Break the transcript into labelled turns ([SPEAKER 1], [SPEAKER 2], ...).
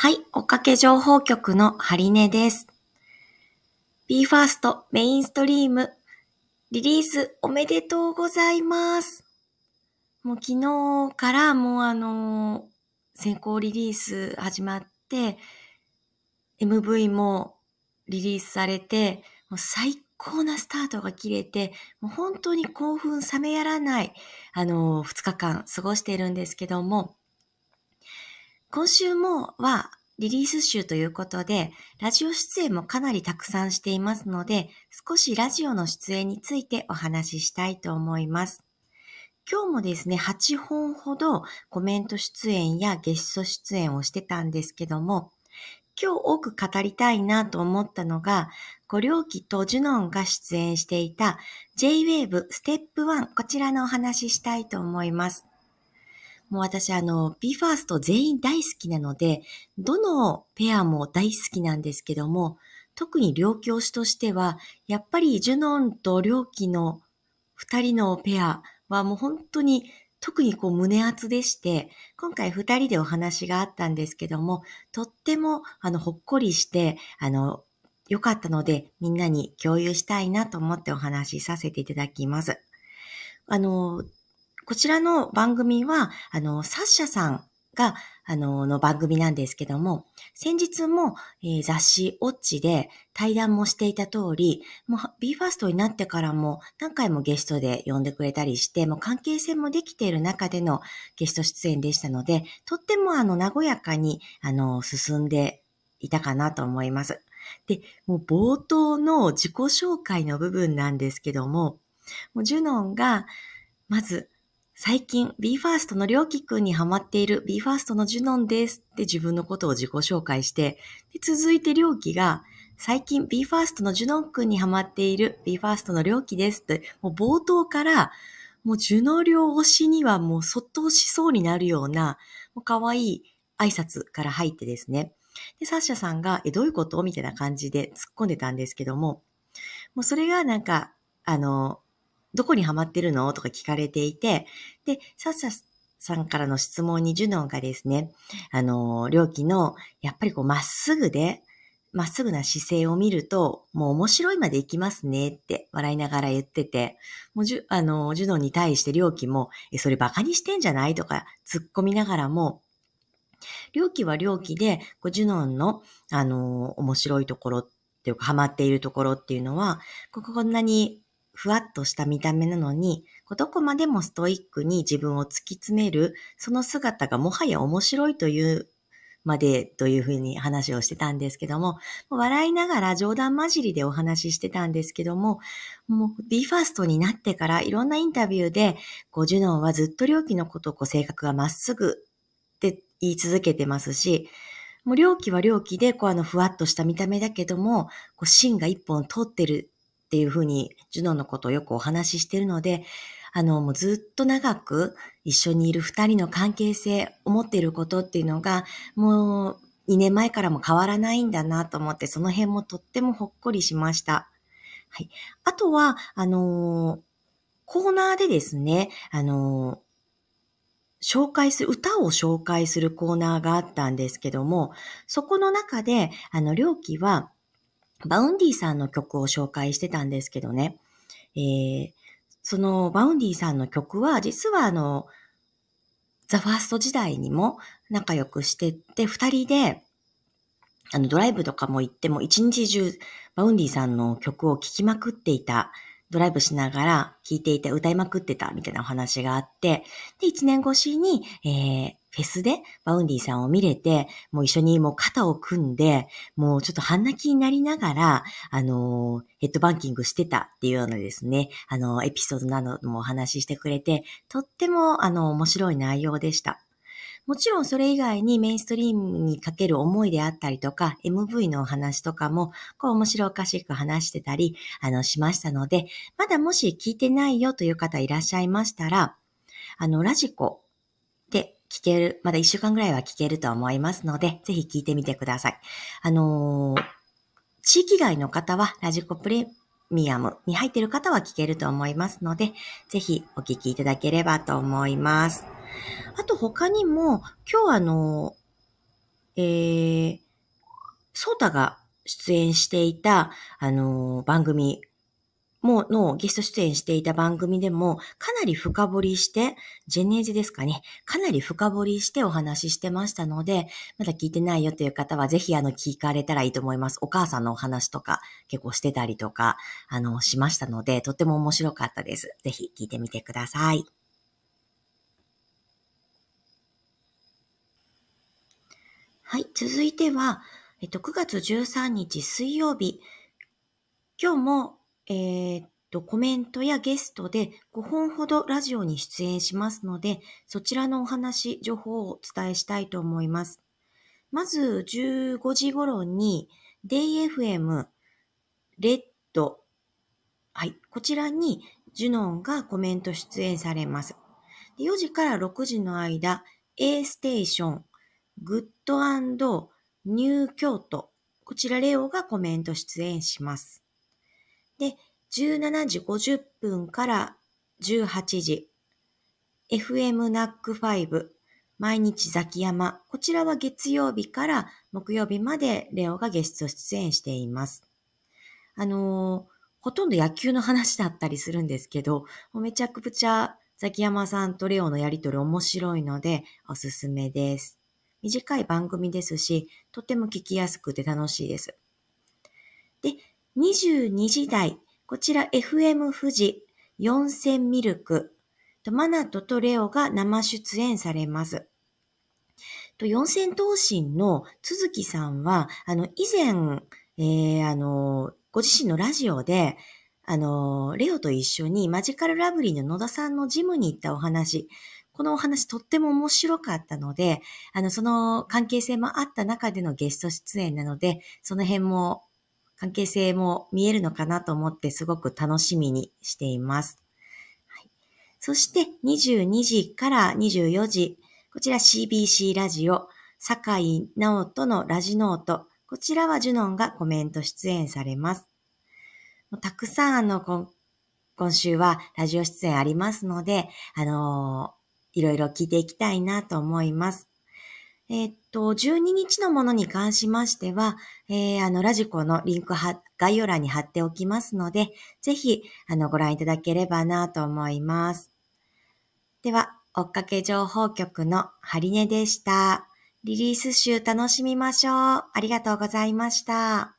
[SPEAKER 1] はい、おかけ情報局のハリネです。BE:FIRST メインストリームリリースおめでとうございます。もう昨日からもうあのー、先行リリース始まって、MV もリリースされて、もう最高なスタートが切れて、もう本当に興奮冷めやらない、あのー、2日間過ごしているんですけども、今週もはリリース週ということで、ラジオ出演もかなりたくさんしていますので、少しラジオの出演についてお話ししたいと思います。今日もですね、8本ほどコメント出演やゲスト出演をしてたんですけども、今日多く語りたいなと思ったのが、ご両機とジュノンが出演していた J-Wave ステップ1、こちらのお話ししたいと思います。もう私あの、BE:FIRST 全員大好きなので、どのペアも大好きなんですけども、特に両教師としては、やっぱりジュノンと両機の二人のペアはもう本当に特にこう胸厚でして、今回二人でお話があったんですけども、とってもあのほっこりして、あの、良かったのでみんなに共有したいなと思ってお話しさせていただきます。あの、こちらの番組は、あの、サッシャさんが、あの、の番組なんですけども、先日も、えー、雑誌オッチで対談もしていた通り、もう BE:FIRST になってからも何回もゲストで呼んでくれたりして、もう関係性もできている中でのゲスト出演でしたので、とってもあの、和やかに、あの、進んでいたかなと思います。で、もう冒頭の自己紹介の部分なんですけども、もうジュノンが、まず、最近 BE:FIRST のりょうきくんにハマっている BE:FIRST のジュノンですって自分のことを自己紹介して、で続いてりょうきが最近 BE:FIRST のジュノンくんにハマっている BE:FIRST のりょうきですって、もう冒頭からもうジュノリょ推しにはもうそっとしそうになるような、もう可愛い挨拶から入ってですね。で、サッシャさんが、え、どういうことみたいな感じで突っ込んでたんですけども、もうそれがなんか、あの、どこにハマってるのとか聞かれていて、で、さっささんからの質問にジュノンがですね、あの、料金の、やっぱりこう、まっすぐで、まっすぐな姿勢を見ると、もう面白いまで行きますねって笑いながら言ってて、もうじゅ、あの、ジュノンに対して料金も、え、それバカにしてんじゃないとか突っ込みながらも、料金は料金で、こうジュノンの、あの、面白いところっていうか、ハマっているところっていうのは、こここんなにふわっとした見た目なのに、どこまでもストイックに自分を突き詰める、その姿がもはや面白いというまでというふうに話をしてたんですけども、笑いながら冗談交じりでお話ししてたんですけども、もう BE:FIRST になってからいろんなインタビューで、こう、ジュノンはずっと良気のことをこう性格がまっすぐって言い続けてますし、もう良気は良気で、こうあのふわっとした見た目だけども、こう芯が一本通ってるっていうふうに、ジュノのことをよくお話ししてるので、あの、もうずっと長く一緒にいる二人の関係性、思っていることっていうのが、もう2年前からも変わらないんだなと思って、その辺もとってもほっこりしました。はい。あとは、あのー、コーナーでですね、あのー、紹介する、歌を紹介するコーナーがあったんですけども、そこの中で、あの、料金は、バウンディさんの曲を紹介してたんですけどね、えー、そのバウンディさんの曲は、実はあの、ザ・ファースト時代にも仲良くしてって、二人で、あの、ドライブとかも行っても、一日中、バウンディさんの曲を聴きまくっていたドライブしながら聴いていて歌いまくってたみたいなお話があって、で、1年越しに、えー、フェスでバウンディさんを見れて、もう一緒にもう肩を組んで、もうちょっと半泣きになりながら、あのー、ヘッドバンキングしてたっていうようなですね、あのー、エピソードなどもお話ししてくれて、とっても、あのー、面白い内容でした。もちろんそれ以外にメインストリームにかける思いであったりとか、MV のお話とかも、こう面白おかしく話してたり、あの、しましたので、まだもし聞いてないよという方いらっしゃいましたら、あの、ラジコで聞ける、まだ一週間ぐらいは聞けると思いますので、ぜひ聞いてみてください。あのー、地域外の方はラジコプレミアムに入っている方は聞けると思いますので、ぜひお聞きいただければと思います。あと他にも、今日あの、えー、ソータが出演していた、あの、番組も、のゲスト出演していた番組でも、かなり深掘りして、ジェネージですかね、かなり深掘りしてお話ししてましたので、まだ聞いてないよという方は、ぜひあの、聞かれたらいいと思います。お母さんのお話とか、結構してたりとか、あの、しましたので、とっても面白かったです。ぜひ聞いてみてください。はい、続いては、えっと、9月13日水曜日、今日も、えー、っと、コメントやゲストで5本ほどラジオに出演しますので、そちらのお話、情報をお伝えしたいと思います。まず、15時頃に、DayFM、レッド、はい、こちらに、ジュノンがコメント出演されます。4時から6時の間、A ステーション、グッドニュー京都。こちらレオがコメント出演します。で、17時50分から18時。FM ナック5。毎日ザキヤマ。こちらは月曜日から木曜日までレオがゲスト出演しています。あのー、ほとんど野球の話だったりするんですけど、めちゃくちゃザキヤマさんとレオのやりとり面白いのでおすすめです。短い番組ですし、とても聞きやすくて楽しいです。で、22時台、こちら FM 富士4000ミルク、マナトとレオが生出演されます。と4000頭身の都築さんは、あの、以前、えー、あの、ご自身のラジオで、あの、レオと一緒にマジカルラブリーの野田さんのジムに行ったお話、このお話とっても面白かったので、あの、その関係性もあった中でのゲスト出演なので、その辺も関係性も見えるのかなと思ってすごく楽しみにしています。はい、そして22時から24時、こちら CBC ラジオ、坂井直人のラジノート、こちらはジュノンがコメント出演されます。たくさんあの今週はラジオ出演ありますので、あのいろいろ聞いていきたいなと思います。えっと、12日のものに関しましては、えー、あの、ラジコのリンクは、概要欄に貼っておきますので、ぜひ、あの、ご覧いただければなと思います。では、追っかけ情報局のハリネでした。リリース集楽しみましょう。ありがとうございました。